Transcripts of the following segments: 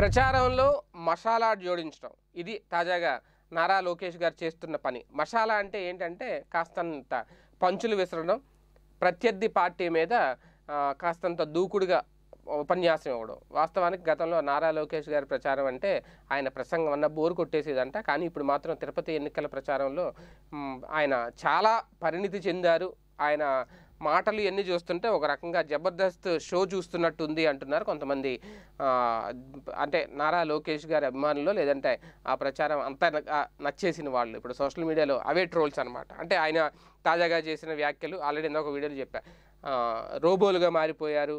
ప్రచారంలో మసాలా జోడించడం ఇది తాజాగా నారా లోకేష్ గారు చేస్తున్న పని మసాలా అంటే ఏంటంటే కాస్తంత పంచులు విసరడం ప్రత్యర్థి పార్టీ మీద కాస్తంత దూకుడుగా ఉపన్యాసం ఇవ్వడం వాస్తవానికి గతంలో నారా లోకేష్ గారి ప్రచారం అంటే ఆయన ప్రసంగం అన్న బోరు కొట్టేసేదంట కానీ ఇప్పుడు మాత్రం తిరుపతి ఎన్నికల ప్రచారంలో ఆయన చాలా పరిణితి చెందారు ఆయన మాటలు ఎన్ని చూస్తుంటే ఒక రకంగా జబర్దస్త్ షో చూస్తున్నట్టుంది అంటున్నారు కొంతమంది అంటే నారా లోకేష్ గారి అభిమానులు లేదంటే ఆ ప్రచారం అంతా నచ్చేసిన వాళ్ళు ఇప్పుడు సోషల్ మీడియాలో అవే ట్రోల్స్ అనమాట అంటే ఆయన తాజాగా చేసిన వ్యాఖ్యలు ఆల్రెడీ ఎందుకు వీడియోలు చెప్పా రోబోలుగా మారిపోయారు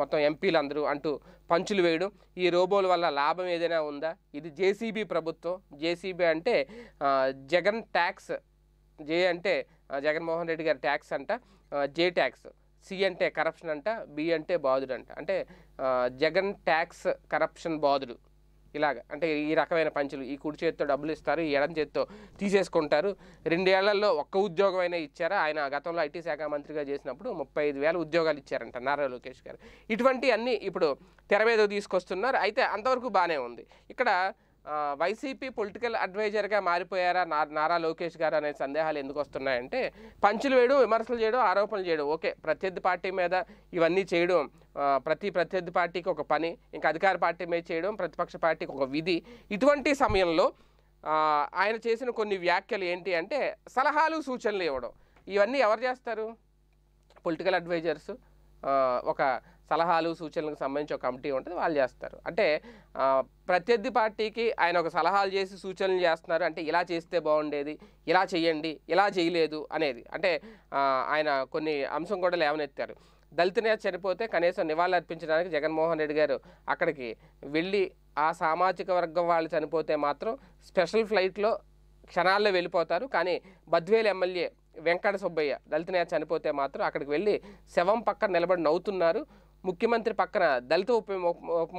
మొత్తం ఎంపీలు అందరూ అంటూ పంచులు వేయడం ఈ రోబోల వల్ల లాభం ఏదైనా ఉందా ఇది జేసీబీ ప్రభుత్వం జేసీబీ అంటే జగన్ ట్యాక్స్ జే అంటే జగన్మోహన్ రెడ్డి గారి ట్యాక్స్ అంట జే ట్యాక్స్ సి అంటే కరప్షన్ అంట బి అంటే బాధుడు అంట అంటే జగన్ ట్యాక్స్ కరప్షన్ బాధుడు ఇలాగ అంటే ఈ రకమైన పంచులు ఈ కుడి చేతితో డబ్బులు ఇస్తారు ఈ ఎడం చేతితో తీసేసుకుంటారు రెండేళ్లలో ఒక్క ఉద్యోగం అయినా ఇచ్చారా ఆయన గతంలో ఐటీ శాఖ మంత్రిగా చేసినప్పుడు ముప్పై ఐదు ఉద్యోగాలు ఇచ్చారంట నారా లోకేష్ గారు ఇటువంటి అన్నీ ఇప్పుడు తెర మీద తీసుకొస్తున్నారు అయితే అంతవరకు బాగానే ఉంది ఇక్కడ వైసీపీ పొలిటికల్ అడ్వైజర్గా మారిపోయారా నారా లోకేష్ గారు అనే సందేహాలు ఎందుకు వస్తున్నాయంటే పంచులు వేయడం విమర్శలు చేయడం ఆరోపణలు చేయడం ఓకే ప్రత్యర్థి పార్టీ మీద ఇవన్నీ చేయడం ప్రతి ప్రత్యర్థి పార్టీకి ఒక పని ఇంకా అధికార పార్టీ మీద చేయడం ప్రతిపక్ష పార్టీకి ఒక విధి ఇటువంటి సమయంలో ఆయన చేసిన కొన్ని వ్యాఖ్యలు ఏంటి అంటే సలహాలు సూచనలు ఇవ్వడం ఇవన్నీ ఎవరు చేస్తారు పొలిటికల్ అడ్వైజర్స్ ఒక సలహాలు సూచనలకు సంబంధించి ఒక కమిటీ ఉంటుంది వాళ్ళు చేస్తారు అంటే ప్రత్యర్థి పార్టీకి ఆయన ఒక సలహాలు చేసి సూచనలు చేస్తున్నారు అంటే ఇలా చేస్తే బాగుండేది ఇలా చేయండి ఇలా చేయలేదు అనేది అంటే ఆయన కొన్ని అంశం కూడా లేవనెత్తారు దళిత నేత చనిపోతే కనీసం నివాళులు అర్పించడానికి జగన్మోహన్ రెడ్డి గారు అక్కడికి వెళ్ళి ఆ సామాజిక వర్గం వాళ్ళు చనిపోతే మాత్రం స్పెషల్ ఫ్లైట్లో క్షణాల్లో వెళ్ళిపోతారు కానీ బద్వేలు ఎమ్మెల్యే వెంకట సుబ్బయ్య దళిత నేత చనిపోతే మాత్రం అక్కడికి వెళ్ళి శవం పక్కన నిలబడి నవ్వుతున్నారు ముఖ్యమంత్రి పక్కన దళిత ఉప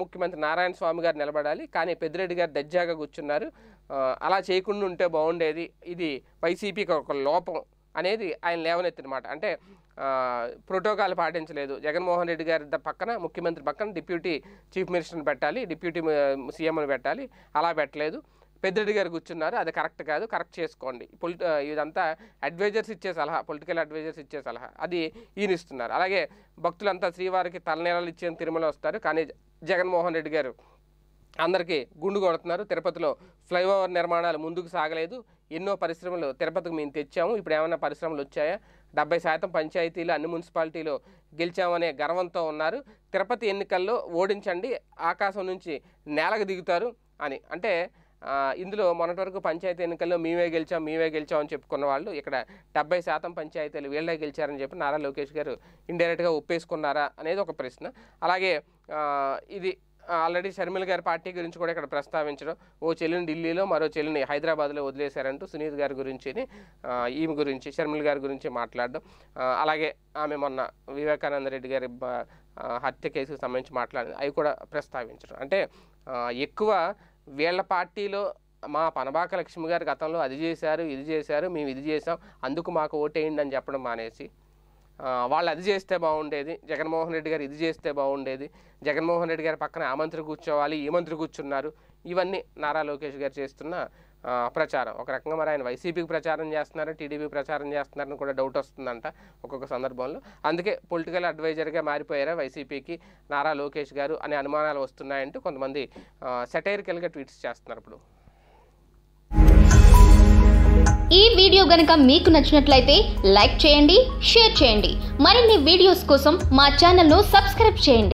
ముఖ్యమంత్రి నారాయణ స్వామి గారు నిలబడాలి కానీ పెద్దిరెడ్డి గారు దజ్జాగా కూర్చున్నారు అలా చేయకుండా ఉంటే బాగుండేది ఇది వైసీపీకి ఒక లోపం అనేది ఆయన అనమాట అంటే ప్రోటోకాల్ పాటించలేదు జగన్మోహన్ రెడ్డి గారి పక్కన ముఖ్యమంత్రి పక్కన డిప్యూటీ చీఫ్ మినిస్టర్ని పెట్టాలి డిప్యూటీ సీఎంని పెట్టాలి అలా పెట్టలేదు పెద్దరెడ్డి గారు కూర్చున్నారు అది కరెక్ట్ కాదు కరెక్ట్ చేసుకోండి పొలి ఇదంతా అడ్వైజర్స్ ఇచ్చే సలహా పొలిటికల్ అడ్వైజర్స్ ఇచ్చే సలహా అది ఈయన ఇస్తున్నారు అలాగే భక్తులంతా శ్రీవారికి తలనీళ్ళు ఇచ్చే తిరుమల వస్తారు కానీ జగన్మోహన్ రెడ్డి గారు అందరికీ గుండు కొడుతున్నారు తిరుపతిలో ఫ్లైఓవర్ నిర్మాణాలు ముందుకు సాగలేదు ఎన్నో పరిశ్రమలు తిరుపతికి మేము తెచ్చాము ఇప్పుడు ఏమైనా పరిశ్రమలు వచ్చాయా డెబ్బై శాతం పంచాయతీలు అన్ని మున్సిపాలిటీలు గెలిచామనే గర్వంతో ఉన్నారు తిరుపతి ఎన్నికల్లో ఓడించండి ఆకాశం నుంచి నేలకు దిగుతారు అని అంటే ఇందులో మొన్నటి వరకు పంచాయతీ ఎన్నికల్లో మేమే గెలిచాం మేమే గెలిచాం అని చెప్పుకున్న వాళ్ళు ఇక్కడ డెబ్బై శాతం పంచాయతీలు వీళ్ళే గెలిచారని చెప్పి నారా లోకేష్ గారు ఇండైరెక్ట్గా ఒప్పేసుకున్నారా అనేది ఒక ప్రశ్న అలాగే ఇది ఆల్రెడీ షర్మిల గారి పార్టీ గురించి కూడా ఇక్కడ ప్రస్తావించడం ఓ చెల్లిని ఢిల్లీలో మరో చెల్లిని హైదరాబాద్లో వదిలేశారంటూ సునీత్ గారి గురించి ఈమె గురించి షర్మిల గారి గురించి మాట్లాడడం అలాగే ఆమె మొన్న వివేకానంద రెడ్డి గారి హత్య కేసుకు సంబంధించి మాట్లాడింది అవి కూడా ప్రస్తావించడం అంటే ఎక్కువ వీళ్ళ పార్టీలో మా పనబాక లక్ష్మి గారు గతంలో అది చేశారు ఇది చేశారు మేము ఇది చేసాం అందుకు మాకు ఓటేయండి అని చెప్పడం మానేసి వాళ్ళు అది చేస్తే బాగుండేది జగన్మోహన్ రెడ్డి గారు ఇది చేస్తే బాగుండేది జగన్మోహన్ రెడ్డి గారి పక్కన ఆ మంత్రి కూర్చోవాలి ఈ మంత్రి కూర్చున్నారు ఇవన్నీ నారా లోకేష్ గారు చేస్తున్న ప్రచారం ఒక రకంగా మరి ఆయన వైసీపీకి ప్రచారం చేస్తున్నారు టీడీపీ ప్రచారం చేస్తున్నారని కూడా డౌట్ వస్తుందంట ఒక్కొక్క సందర్భంలో అందుకే పొలిటికల్ అడ్వైజర్గా మారిపోయారా వైసీపీకి నారా లోకేష్ గారు అనే అనుమానాలు వస్తున్నాయంటూ కొంతమంది సెటైరికల్గా ట్వీట్స్ చేస్తున్నారు ఇప్పుడు ఈ వీడియో గనక మీకు నచ్చినట్లయితే లైక్ చేయండి షేర్ చేయండి మరిన్ని వీడియోస్ కోసం మా ఛానల్ను సబ్స్క్రైబ్ చేయండి